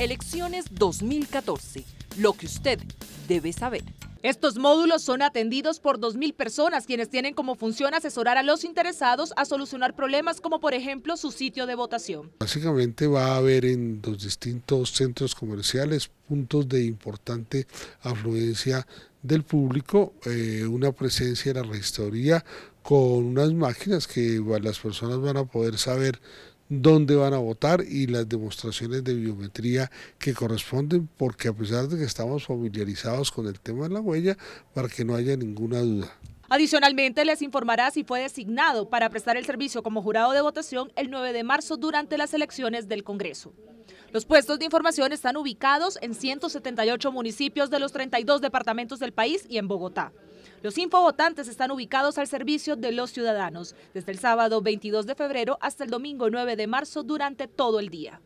Elecciones 2014. Lo que usted debe saber. Estos módulos son atendidos por 2.000 personas, quienes tienen como función asesorar a los interesados a solucionar problemas como por ejemplo su sitio de votación. Básicamente va a haber en los distintos centros comerciales puntos de importante afluencia del público, eh, una presencia de la registraduría con unas máquinas que las personas van a poder saber dónde van a votar y las demostraciones de biometría que corresponden, porque a pesar de que estamos familiarizados con el tema de la huella, para que no haya ninguna duda. Adicionalmente, les informará si fue designado para prestar el servicio como jurado de votación el 9 de marzo durante las elecciones del Congreso. Los puestos de información están ubicados en 178 municipios de los 32 departamentos del país y en Bogotá. Los infovotantes están ubicados al servicio de los ciudadanos desde el sábado 22 de febrero hasta el domingo 9 de marzo durante todo el día.